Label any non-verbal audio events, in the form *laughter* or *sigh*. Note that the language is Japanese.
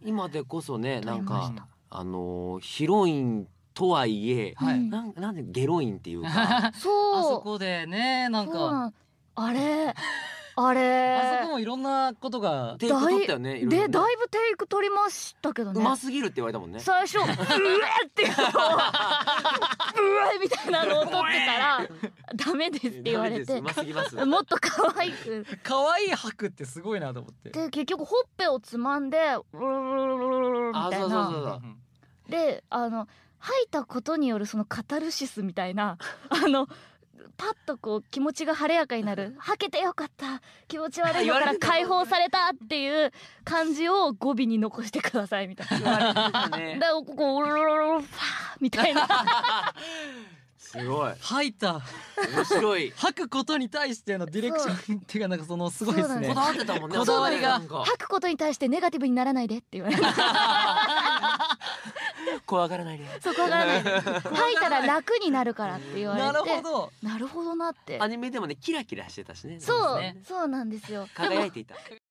。今でこそね、なんか、あのヒロインとはいえ、はい、なんなんでゲロインっていうか、*laughs* そうあそこでね、なんかあれ。*laughs* あれあそこもいろんなことがテイク取ったよねでだいぶテイク取りましたけどねうますぎるって言われたもんね最初「うえ!」って言う *laughs* わいみたいなのを撮ってたら *laughs* ダメですって言われてもっと可愛く可愛い吐くってすごいなと思ってで結局ほっぺをつまんでうるるるるるみたいなであの吐いたことによるそのカタルシスみたいな *laughs* あのパッとこう気持ちが晴れやかになる *laughs* 吐けてよかった気持ち悪いのから解放されたっていう感じを語尾に残してくださいみたいなでこおろろろみたいなすごい吐いた面白い吐くことに対してのディレクションっていうかなんかそのすごいですねこだわってたもんねこだわりが吐くことに対してネガティブにならないでって言われて怖がらないでそう怖がらないで吐いたら楽になるからって言われてなるほどなるほどなってアニメでもねキラキラしてたしねそうそうなんですよ輝いていた